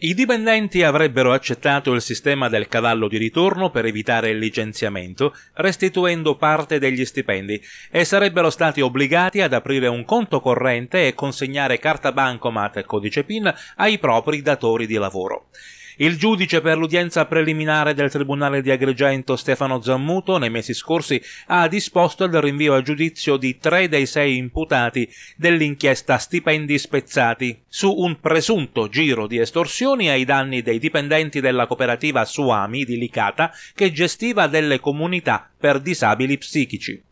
I dipendenti avrebbero accettato il sistema del cavallo di ritorno per evitare il licenziamento, restituendo parte degli stipendi, e sarebbero stati obbligati ad aprire un conto corrente e consegnare carta bancomat e codice PIN ai propri datori di lavoro. Il giudice per l'udienza preliminare del Tribunale di Agrigento Stefano Zammuto nei mesi scorsi ha disposto il rinvio a giudizio di tre dei sei imputati dell'inchiesta stipendi spezzati su un presunto giro di estorsioni ai danni dei dipendenti della cooperativa Suami di Licata che gestiva delle comunità per disabili psichici.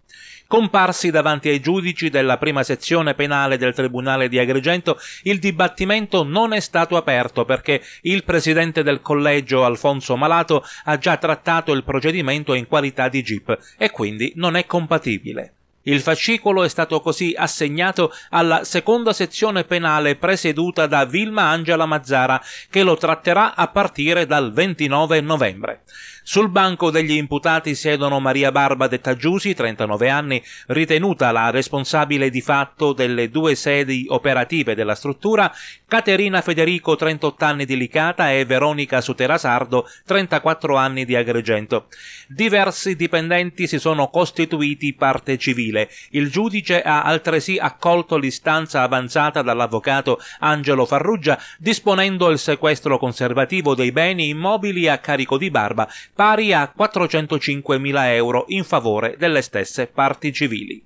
Comparsi davanti ai giudici della prima sezione penale del Tribunale di Agrigento, il dibattimento non è stato aperto perché il presidente del collegio Alfonso Malato ha già trattato il procedimento in qualità di GIP e quindi non è compatibile. Il fascicolo è stato così assegnato alla seconda sezione penale presieduta da Vilma Angela Mazzara, che lo tratterà a partire dal 29 novembre. Sul banco degli imputati siedono Maria Barba detta Giusi, 39 anni, ritenuta la responsabile di fatto delle due sedi operative della struttura, Caterina Federico, 38 anni di Licata e Veronica Suterasardo, 34 anni di Agrigento. Diversi dipendenti si sono costituiti parte civile civile. Il giudice ha altresì accolto l'istanza avanzata dall'avvocato Angelo Farrugia disponendo il sequestro conservativo dei beni immobili a carico di Barba pari a 405.000 euro in favore delle stesse parti civili.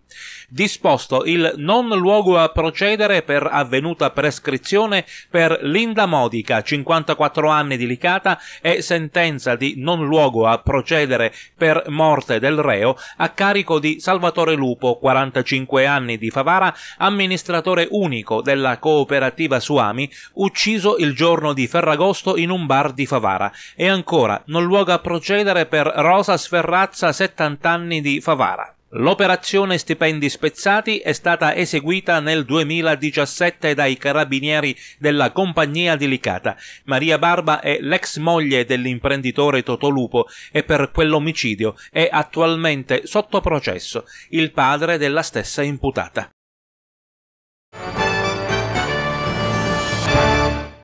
Disposto il non luogo a procedere per avvenuta prescrizione per Linda Modica, 54 anni di Licata, e sentenza di non luogo a procedere per morte del reo a carico di Salvatore Lupo dopo 45 anni di Favara, amministratore unico della cooperativa Suami, ucciso il giorno di Ferragosto in un bar di Favara, e ancora non luogo a procedere per Rosa Sferrazza 70 anni di Favara. L'operazione Stipendi Spezzati è stata eseguita nel 2017 dai carabinieri della compagnia di Licata. Maria Barba è l'ex moglie dell'imprenditore Totolupo e per quell'omicidio è attualmente sotto processo il padre della stessa imputata.